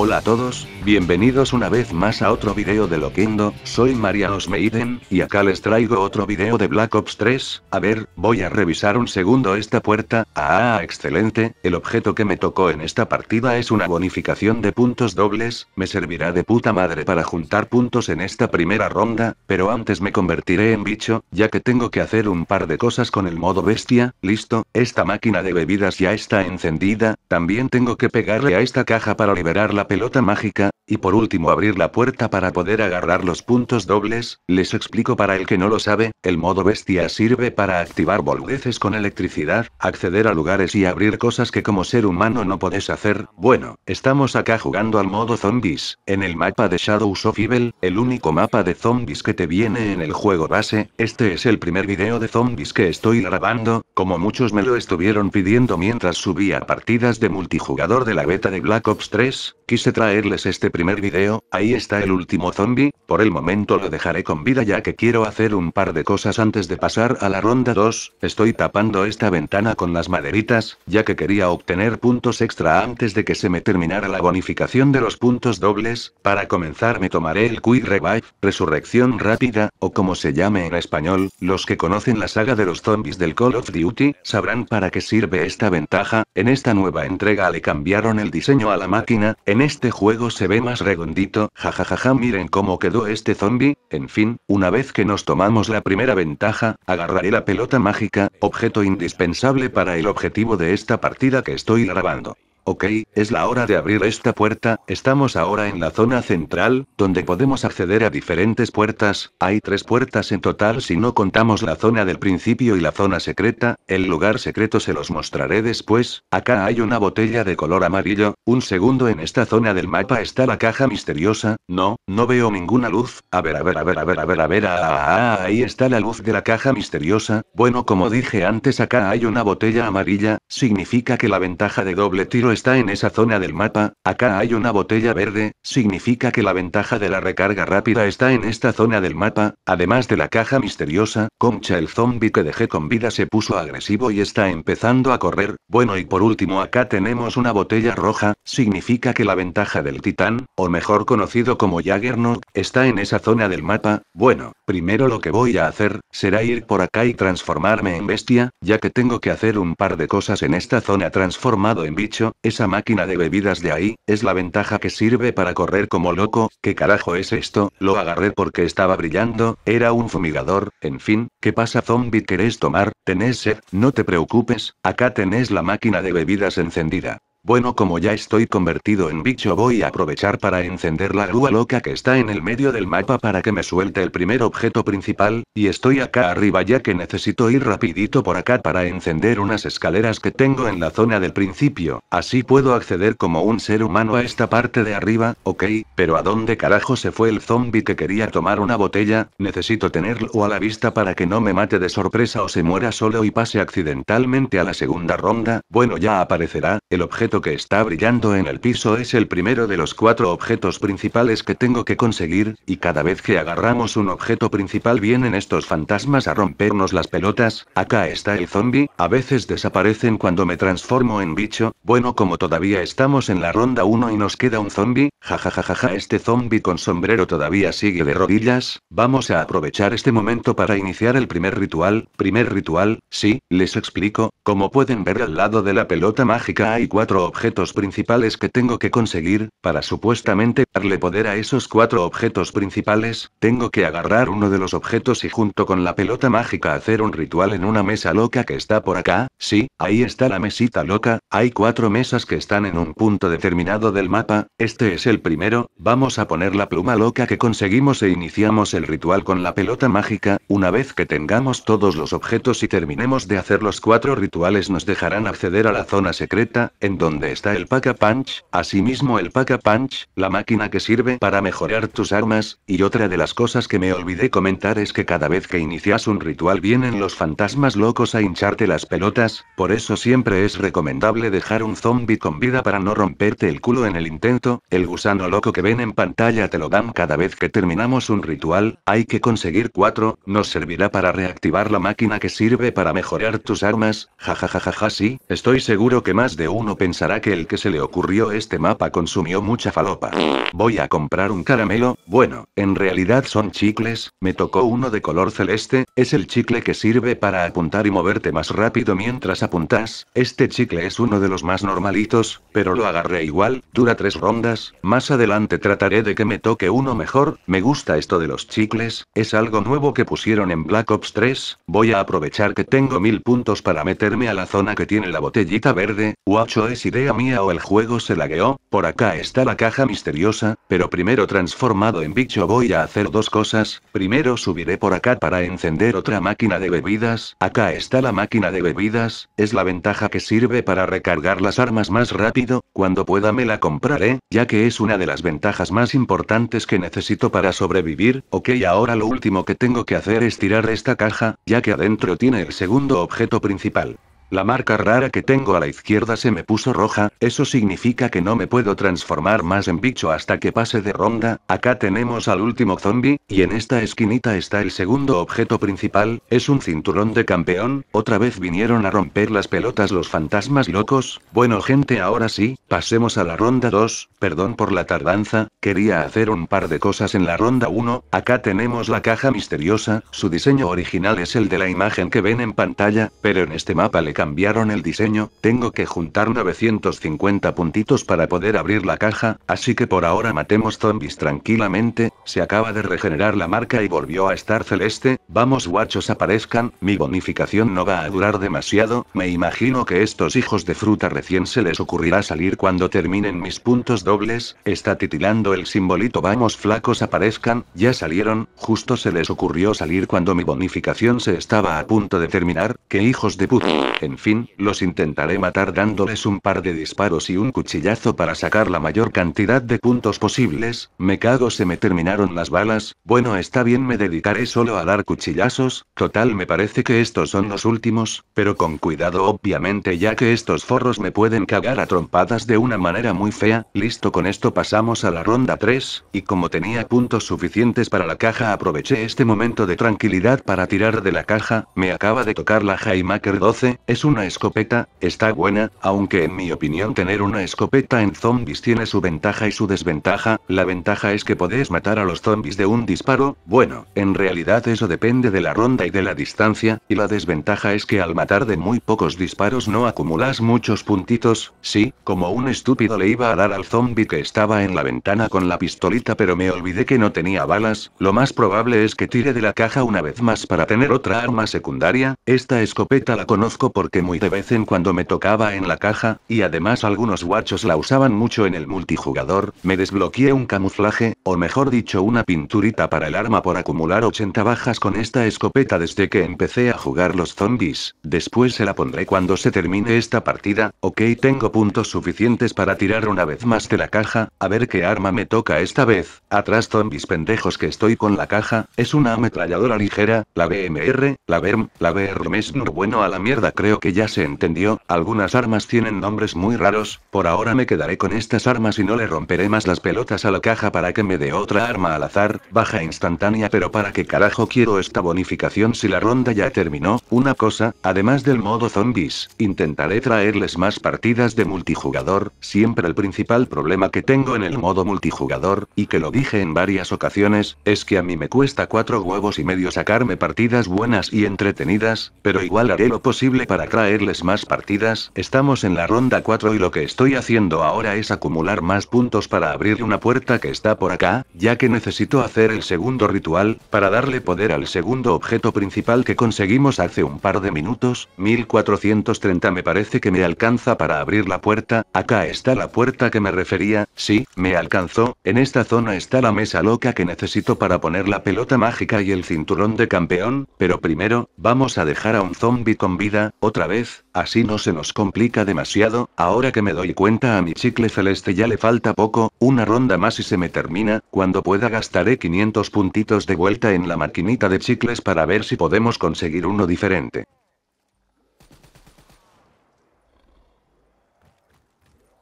Hola a todos, bienvenidos una vez más a otro video de Loquendo, soy María Osmeiden y acá les traigo otro video de Black Ops 3, a ver, voy a revisar un segundo esta puerta, ah excelente, el objeto que me tocó en esta partida es una bonificación de puntos dobles, me servirá de puta madre para juntar puntos en esta primera ronda, pero antes me convertiré en bicho, ya que tengo que hacer un par de cosas con el modo bestia, listo, esta máquina de bebidas ya está encendida, también tengo que pegarle a esta caja para liberarla pelota mágica, y por último abrir la puerta para poder agarrar los puntos dobles, les explico para el que no lo sabe, el modo bestia sirve para activar boludeces con electricidad, acceder a lugares y abrir cosas que como ser humano no podés hacer, bueno, estamos acá jugando al modo zombies, en el mapa de Shadows of Evil, el único mapa de zombies que te viene en el juego base, este es el primer video de zombies que estoy grabando, como muchos me lo estuvieron pidiendo mientras subía partidas de multijugador de la beta de Black Ops 3, quise traerles este primer video, ahí está el último zombie, por el momento lo dejaré con vida ya que quiero hacer un par de cosas antes de pasar a la ronda 2, estoy tapando esta ventana con las maderitas, ya que quería obtener puntos extra antes de que se me terminara la bonificación de los puntos dobles, para comenzar me tomaré el Quick Revive, Resurrección Rápida, o como se llame en español, los que conocen la saga de los zombies del Call of Duty, sabrán para qué sirve esta ventaja, en esta nueva entrega le cambiaron el diseño a la máquina, en este juego se ven más redondito, jajajaja miren cómo quedó este zombie, en fin, una vez que nos tomamos la primera ventaja, agarraré la pelota mágica, objeto indispensable para el objetivo de esta partida que estoy grabando. Ok, es la hora de abrir esta puerta, estamos ahora en la zona central, donde podemos acceder a diferentes puertas, hay tres puertas en total si no contamos la zona del principio y la zona secreta, el lugar secreto se los mostraré después, acá hay una botella de color amarillo, un segundo en esta zona del mapa está la caja misteriosa, no, no veo ninguna luz, a ver a ver a ver a ver a ver a ver a ah, ah, ahí está la luz de la caja misteriosa, bueno como dije antes acá hay una botella amarilla, significa que la ventaja de doble tiro es está en esa zona del mapa, acá hay una botella verde, significa que la ventaja de la recarga rápida está en esta zona del mapa, además de la caja misteriosa, Concha el zombie que dejé con vida se puso agresivo y está empezando a correr, bueno y por último acá tenemos una botella roja, significa que la ventaja del titán, o mejor conocido como Jaggernaut, está en esa zona del mapa, bueno, primero lo que voy a hacer, será ir por acá y transformarme en bestia, ya que tengo que hacer un par de cosas en esta zona transformado en bicho, esa máquina de bebidas de ahí, es la ventaja que sirve para correr como loco, ¿qué carajo es esto? Lo agarré porque estaba brillando, era un fumigador, en fin, ¿qué pasa zombie querés tomar? ¿Tenés No te preocupes, acá tenés la máquina de bebidas encendida. Bueno, como ya estoy convertido en bicho, voy a aprovechar para encender la grúa loca que está en el medio del mapa para que me suelte el primer objeto principal, y estoy acá arriba ya que necesito ir rapidito por acá para encender unas escaleras que tengo en la zona del principio, así puedo acceder como un ser humano a esta parte de arriba, ok, pero ¿a dónde carajo se fue el zombie que quería tomar una botella? Necesito tenerlo a la vista para que no me mate de sorpresa o se muera solo y pase accidentalmente a la segunda ronda, bueno ya aparecerá, el objeto que está brillando en el piso es el primero de los cuatro objetos principales que tengo que conseguir, y cada vez que agarramos un objeto principal vienen estos fantasmas a rompernos las pelotas, acá está el zombie, a veces desaparecen cuando me transformo en bicho, bueno como todavía estamos en la ronda 1 y nos queda un zombie, jajajaja este zombie con sombrero todavía sigue de rodillas, vamos a aprovechar este momento para iniciar el primer ritual, primer ritual, sí, les explico, como pueden ver al lado de la pelota mágica hay cuatro objetos principales que tengo que conseguir, para supuestamente darle poder a esos cuatro objetos principales, tengo que agarrar uno de los objetos y junto con la pelota mágica hacer un ritual en una mesa loca que está por acá, sí, ahí está la mesita loca, hay cuatro mesas que están en un punto determinado del mapa, este es el primero, vamos a poner la pluma loca que conseguimos e iniciamos el ritual con la pelota mágica, una vez que tengamos todos los objetos y terminemos de hacer los cuatro rituales nos dejarán acceder a la zona secreta, en donde donde está el Paca punch asimismo el Paca punch la máquina que sirve para mejorar tus armas, y otra de las cosas que me olvidé comentar es que cada vez que inicias un ritual vienen los fantasmas locos a hincharte las pelotas, por eso siempre es recomendable dejar un zombie con vida para no romperte el culo en el intento, el gusano loco que ven en pantalla te lo dan cada vez que terminamos un ritual, hay que conseguir cuatro, nos servirá para reactivar la máquina que sirve para mejorar tus armas, jajajajaja sí, estoy seguro que más de uno pensará que el que se le ocurrió este mapa consumió mucha falopa. Voy a comprar un caramelo, bueno, en realidad son chicles, me tocó uno de color celeste, es el chicle que sirve para apuntar y moverte más rápido mientras apuntas, este chicle es uno de los más normalitos, pero lo agarré igual, dura tres rondas, más adelante trataré de que me toque uno mejor, me gusta esto de los chicles, es algo nuevo que pusieron en Black Ops 3, voy a aprovechar que tengo mil puntos para meterme a la zona que tiene la botellita verde, u8 idea mía o el juego se lagueó, por acá está la caja misteriosa, pero primero transformado en bicho voy a hacer dos cosas, primero subiré por acá para encender otra máquina de bebidas, acá está la máquina de bebidas, es la ventaja que sirve para recargar las armas más rápido, cuando pueda me la compraré, ya que es una de las ventajas más importantes que necesito para sobrevivir, ok ahora lo último que tengo que hacer es tirar esta caja, ya que adentro tiene el segundo objeto principal. La marca rara que tengo a la izquierda se me puso roja, eso significa que no me puedo transformar más en bicho hasta que pase de ronda, acá tenemos al último zombie, y en esta esquinita está el segundo objeto principal, es un cinturón de campeón, otra vez vinieron a romper las pelotas los fantasmas locos, bueno gente ahora sí, pasemos a la ronda 2, perdón por la tardanza, quería hacer un par de cosas en la ronda 1, acá tenemos la caja misteriosa, su diseño original es el de la imagen que ven en pantalla, pero en este mapa le cambiaron el diseño, tengo que juntar 950 puntitos para poder abrir la caja, así que por ahora matemos zombies tranquilamente, se acaba de regenerar la marca y volvió a estar celeste, vamos guachos aparezcan, mi bonificación no va a durar demasiado, me imagino que estos hijos de fruta recién se les ocurrirá salir cuando terminen mis puntos dobles, está titilando el simbolito vamos flacos aparezcan, ya salieron, justo se les ocurrió salir cuando mi bonificación se estaba a punto de terminar, que hijos de puta. En fin, los intentaré matar dándoles un par de disparos y un cuchillazo para sacar la mayor cantidad de puntos posibles. Me cago se me terminaron las balas. Bueno, está bien, me dedicaré solo a dar cuchillazos. Total, me parece que estos son los últimos, pero con cuidado obviamente ya que estos forros me pueden cagar a trompadas de una manera muy fea. Listo, con esto pasamos a la ronda 3, y como tenía puntos suficientes para la caja aproveché este momento de tranquilidad para tirar de la caja. Me acaba de tocar la Jaimaker 12, una escopeta, está buena, aunque en mi opinión tener una escopeta en zombies tiene su ventaja y su desventaja, la ventaja es que podés matar a los zombies de un disparo, bueno, en realidad eso depende de la ronda y de la distancia, y la desventaja es que al matar de muy pocos disparos no acumulas muchos puntitos, sí, como un estúpido le iba a dar al zombie que estaba en la ventana con la pistolita pero me olvidé que no tenía balas, lo más probable es que tire de la caja una vez más para tener otra arma secundaria, esta escopeta la conozco por que muy de vez en cuando me tocaba en la caja, y además algunos guachos la usaban mucho en el multijugador, me desbloqueé un camuflaje, o mejor dicho una pinturita para el arma por acumular 80 bajas con esta escopeta desde que empecé a jugar los zombies, después se la pondré cuando se termine esta partida, ok tengo puntos suficientes para tirar una vez más de la caja, a ver qué arma me toca esta vez, atrás zombies pendejos que estoy con la caja, es una ametralladora ligera, la BMR, la BERM, la BRM es bueno a la mierda creo que ya se entendió, algunas armas tienen nombres muy raros, por ahora me quedaré con estas armas y no le romperé más las pelotas a la caja para que me dé otra arma al azar, baja instantánea pero para qué carajo quiero esta bonificación si la ronda ya terminó, una cosa, además del modo zombies, intentaré traerles más partidas de multijugador, siempre el principal problema que tengo en el modo multijugador, y que lo dije en varias ocasiones, es que a mí me cuesta cuatro huevos y medio sacarme partidas buenas y entretenidas, pero igual haré lo posible para traerles más partidas, estamos en la ronda 4 y lo que estoy haciendo ahora es acumular más puntos para abrir una puerta que está por acá, ya que necesito hacer el segundo ritual, para darle poder al segundo objeto principal que conseguimos hace un par de minutos, 1430 me parece que me alcanza para abrir la puerta, acá está la puerta que me refería, sí, me alcanzó, en esta zona está la mesa loca que necesito para poner la pelota mágica y el cinturón de campeón, pero primero, vamos a dejar a un zombie con vida, otra vez, así no se nos complica demasiado, ahora que me doy cuenta a mi chicle celeste ya le falta poco, una ronda más y se me termina, cuando pueda gastaré 500 puntitos de vuelta en la maquinita de chicles para ver si podemos conseguir uno diferente.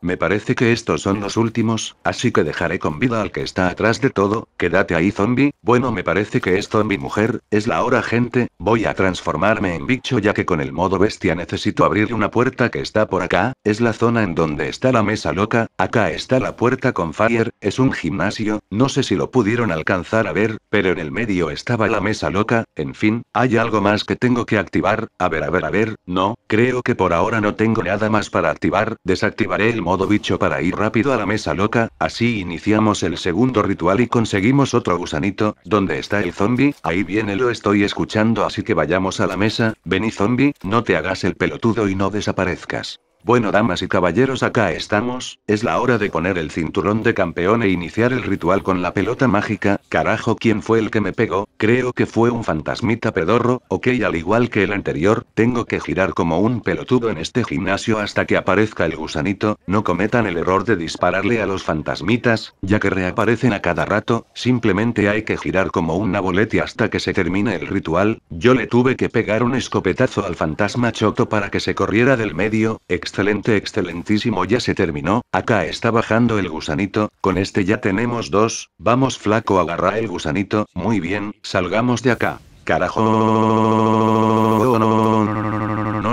Me parece que estos son los últimos, así que dejaré con vida al que está atrás de todo, quédate ahí zombie, bueno me parece que es zombie mujer, es la hora gente, voy a transformarme en bicho ya que con el modo bestia necesito abrir una puerta que está por acá, es la zona en donde está la mesa loca, acá está la puerta con fire, es un gimnasio, no sé si lo pudieron alcanzar a ver, pero en el medio estaba la mesa loca, en fin, hay algo más que tengo que activar, a ver a ver a ver, no, creo que por ahora no tengo nada más para activar, desactivaré el modo todo bicho para ir rápido a la mesa loca, así iniciamos el segundo ritual y conseguimos otro gusanito, ¿dónde está el zombie? Ahí viene lo estoy escuchando así que vayamos a la mesa, vení zombie, no te hagas el pelotudo y no desaparezcas. Bueno, damas y caballeros, acá estamos, es la hora de poner el cinturón de campeón e iniciar el ritual con la pelota mágica. Carajo, ¿quién fue el que me pegó? Creo que fue un fantasmita pedorro, ok, al igual que el anterior, tengo que girar como un pelotudo en este gimnasio hasta que aparezca el gusanito, no cometan el error de dispararle a los fantasmitas, ya que reaparecen a cada rato, simplemente hay que girar como un nabolete hasta que se termine el ritual, yo le tuve que pegar un escopetazo al fantasma choto para que se corriera del medio, Excelente, excelentísimo, ya se terminó, acá está bajando el gusanito, con este ya tenemos dos, vamos flaco, agarra el gusanito, muy bien, salgamos de acá. Carajo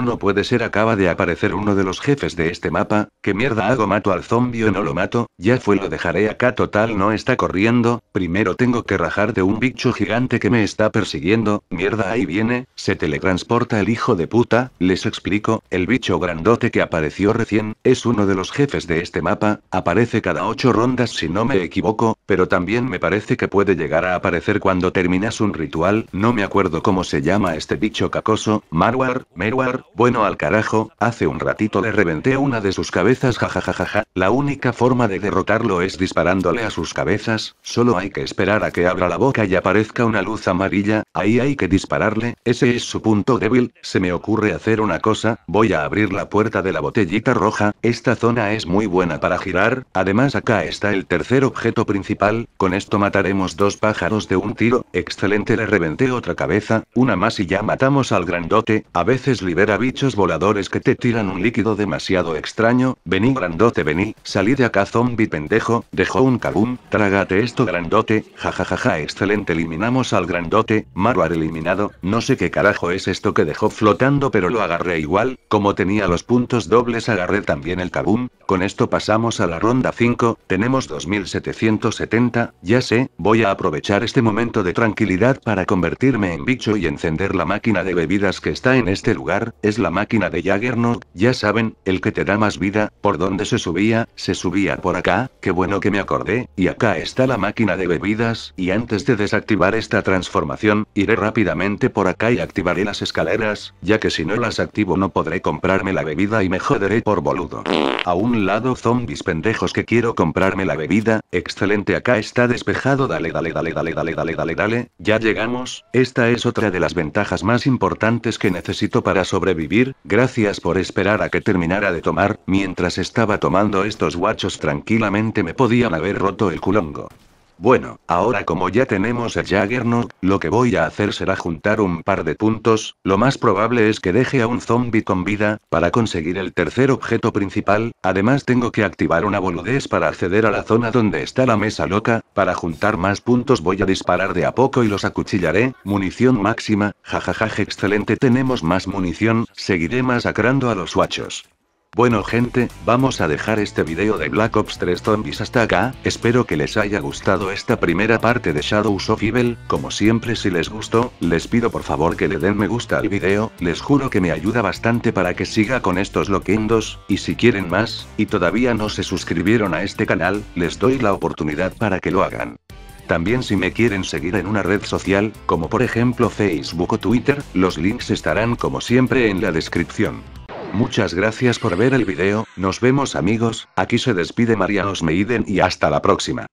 no puede ser, acaba de aparecer uno de los jefes de este mapa, ¿qué mierda hago? ¿Mato al zombie o no lo mato? Ya fue, lo dejaré acá, total no está corriendo, primero tengo que rajar de un bicho gigante que me está persiguiendo, mierda ahí viene, se teletransporta el hijo de puta, les explico, el bicho grandote que apareció recién, es uno de los jefes de este mapa, aparece cada 8 rondas si no me equivoco, pero también me parece que puede llegar a aparecer cuando terminas un ritual, no me acuerdo cómo se llama este bicho cacoso, Marwar, Merwar, bueno al carajo, hace un ratito le reventé una de sus cabezas jajajajaja, la única forma de derrotarlo es disparándole a sus cabezas, solo hay que esperar a que abra la boca y aparezca una luz amarilla, ahí hay que dispararle, ese es su punto débil, se me ocurre hacer una cosa, voy a abrir la puerta de la botellita roja, esta zona es muy buena para girar, además acá está el tercer objeto principal, con esto mataremos dos pájaros de un tiro, excelente le reventé otra cabeza, una más y ya matamos al grandote, a veces libera bichos voladores que te tiran un líquido demasiado extraño, vení grandote vení, salí de acá zombie pendejo, dejó un kabum, trágate esto grandote, jajajaja excelente eliminamos al grandote, Maruar eliminado, no sé qué carajo es esto que dejó flotando pero lo agarré igual, como tenía los puntos dobles agarré también el kabum, con esto pasamos a la ronda 5, tenemos 2770, ya sé, voy a aprovechar este momento de tranquilidad para convertirme en bicho y encender la máquina de bebidas que está en este lugar, la máquina de Jaggernaut, ya saben, el que te da más vida, por donde se subía, se subía por acá, qué bueno que me acordé, y acá está la máquina de bebidas, y antes de desactivar esta transformación, iré rápidamente por acá y activaré las escaleras, ya que si no las activo no podré comprarme la bebida y me joderé por boludo. A un lado zombies pendejos que quiero comprarme la bebida, excelente acá está despejado dale dale dale dale dale dale dale dale, ya llegamos, esta es otra de las ventajas más importantes que necesito para sobrevivir, gracias por esperar a que terminara de tomar, mientras estaba tomando estos guachos tranquilamente me podían haber roto el culongo. Bueno, ahora como ya tenemos el Jaggernaut, lo que voy a hacer será juntar un par de puntos, lo más probable es que deje a un zombie con vida, para conseguir el tercer objeto principal, además tengo que activar una boludez para acceder a la zona donde está la mesa loca, para juntar más puntos voy a disparar de a poco y los acuchillaré, munición máxima, jajajaj excelente tenemos más munición, seguiré masacrando a los huachos. Bueno gente, vamos a dejar este video de Black Ops 3 Zombies hasta acá, espero que les haya gustado esta primera parte de Shadows of Evil, como siempre si les gustó, les pido por favor que le den me gusta al video, les juro que me ayuda bastante para que siga con estos loquendos, y si quieren más, y todavía no se suscribieron a este canal, les doy la oportunidad para que lo hagan. También si me quieren seguir en una red social, como por ejemplo Facebook o Twitter, los links estarán como siempre en la descripción. Muchas gracias por ver el video, nos vemos amigos, aquí se despide María Osmeiden y hasta la próxima.